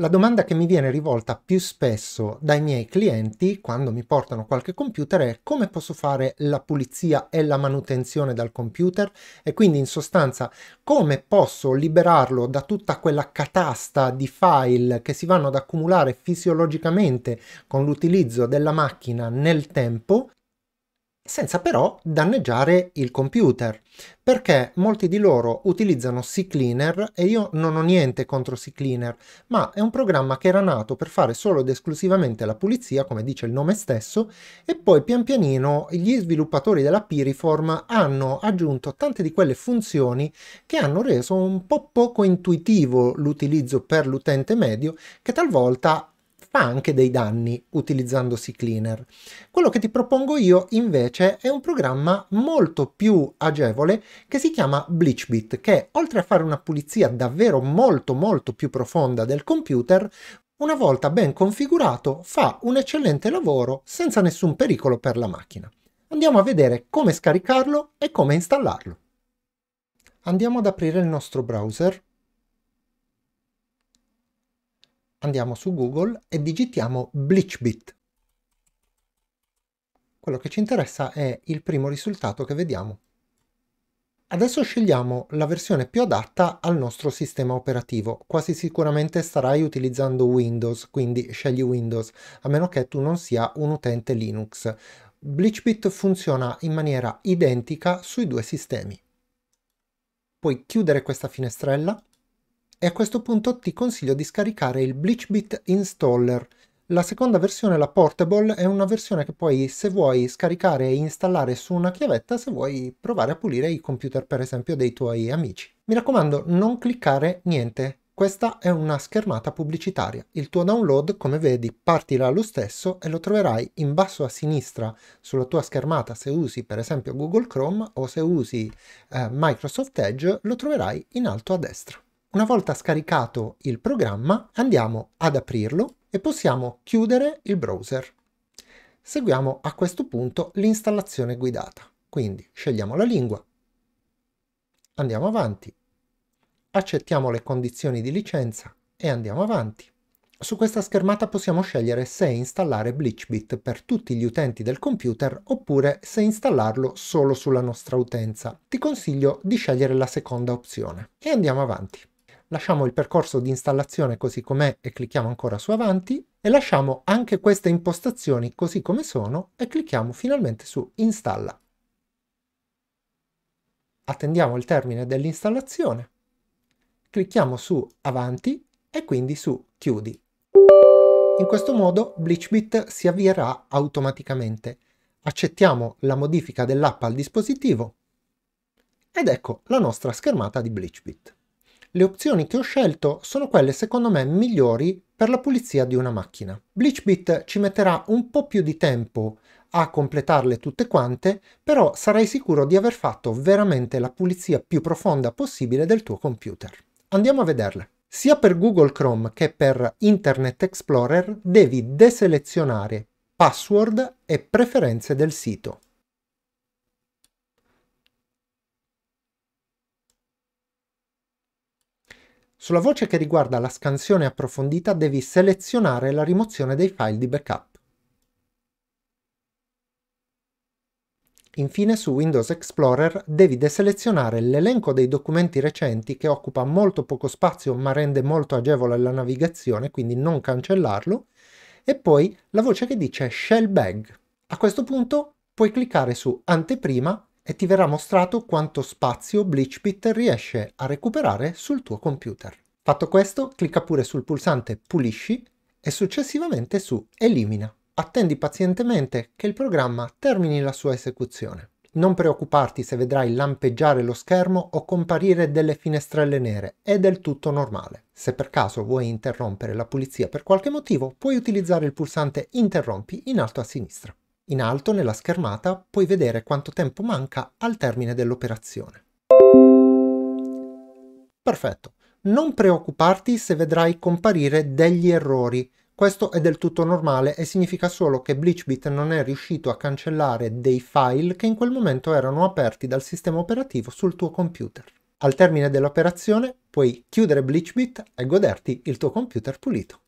la domanda che mi viene rivolta più spesso dai miei clienti quando mi portano qualche computer è come posso fare la pulizia e la manutenzione dal computer e quindi in sostanza come posso liberarlo da tutta quella catasta di file che si vanno ad accumulare fisiologicamente con l'utilizzo della macchina nel tempo senza però danneggiare il computer, perché molti di loro utilizzano CCleaner e io non ho niente contro CCleaner, ma è un programma che era nato per fare solo ed esclusivamente la pulizia, come dice il nome stesso, e poi pian pianino gli sviluppatori della Piriform hanno aggiunto tante di quelle funzioni che hanno reso un po' poco intuitivo l'utilizzo per l'utente medio, che talvolta fa anche dei danni utilizzando CCleaner. Quello che ti propongo io invece è un programma molto più agevole che si chiama BleachBit che oltre a fare una pulizia davvero molto molto più profonda del computer una volta ben configurato fa un eccellente lavoro senza nessun pericolo per la macchina. Andiamo a vedere come scaricarlo e come installarlo. Andiamo ad aprire il nostro browser Andiamo su Google e digitiamo BleachBit. Quello che ci interessa è il primo risultato che vediamo. Adesso scegliamo la versione più adatta al nostro sistema operativo. Quasi sicuramente starai utilizzando Windows, quindi scegli Windows, a meno che tu non sia un utente Linux. BleachBit funziona in maniera identica sui due sistemi. Puoi chiudere questa finestrella e a questo punto ti consiglio di scaricare il BleachBit Installer. La seconda versione, la portable, è una versione che puoi, se vuoi, scaricare e installare su una chiavetta se vuoi provare a pulire i computer, per esempio, dei tuoi amici. Mi raccomando, non cliccare niente. Questa è una schermata pubblicitaria. Il tuo download, come vedi, partirà lo stesso e lo troverai in basso a sinistra sulla tua schermata se usi per esempio Google Chrome o se usi eh, Microsoft Edge, lo troverai in alto a destra. Una volta scaricato il programma andiamo ad aprirlo e possiamo chiudere il browser. Seguiamo a questo punto l'installazione guidata, quindi scegliamo la lingua, andiamo avanti, accettiamo le condizioni di licenza e andiamo avanti. Su questa schermata possiamo scegliere se installare BleachBit per tutti gli utenti del computer oppure se installarlo solo sulla nostra utenza. Ti consiglio di scegliere la seconda opzione. E andiamo avanti lasciamo il percorso di installazione così com'è e clicchiamo ancora su avanti e lasciamo anche queste impostazioni così come sono e clicchiamo finalmente su installa. Attendiamo il termine dell'installazione, clicchiamo su avanti e quindi su chiudi. In questo modo BleachBit si avvierà automaticamente. Accettiamo la modifica dell'app al dispositivo ed ecco la nostra schermata di BleachBit. Le opzioni che ho scelto sono quelle secondo me migliori per la pulizia di una macchina. Bleachbit ci metterà un po' più di tempo a completarle tutte quante, però sarai sicuro di aver fatto veramente la pulizia più profonda possibile del tuo computer. Andiamo a vederle. Sia per Google Chrome che per Internet Explorer devi deselezionare password e preferenze del sito. Sulla voce che riguarda la scansione approfondita devi selezionare la rimozione dei file di backup. Infine su Windows Explorer devi deselezionare l'elenco dei documenti recenti che occupa molto poco spazio ma rende molto agevole la navigazione, quindi non cancellarlo, e poi la voce che dice Shell Bag. A questo punto puoi cliccare su Anteprima e ti verrà mostrato quanto spazio BleachBit riesce a recuperare sul tuo computer. Fatto questo, clicca pure sul pulsante Pulisci e successivamente su Elimina. Attendi pazientemente che il programma termini la sua esecuzione. Non preoccuparti se vedrai lampeggiare lo schermo o comparire delle finestrelle nere, è del tutto normale. Se per caso vuoi interrompere la pulizia per qualche motivo, puoi utilizzare il pulsante Interrompi in alto a sinistra. In alto nella schermata puoi vedere quanto tempo manca al termine dell'operazione. Perfetto. Non preoccuparti se vedrai comparire degli errori. Questo è del tutto normale e significa solo che BleachBit non è riuscito a cancellare dei file che in quel momento erano aperti dal sistema operativo sul tuo computer. Al termine dell'operazione puoi chiudere BleachBit e goderti il tuo computer pulito.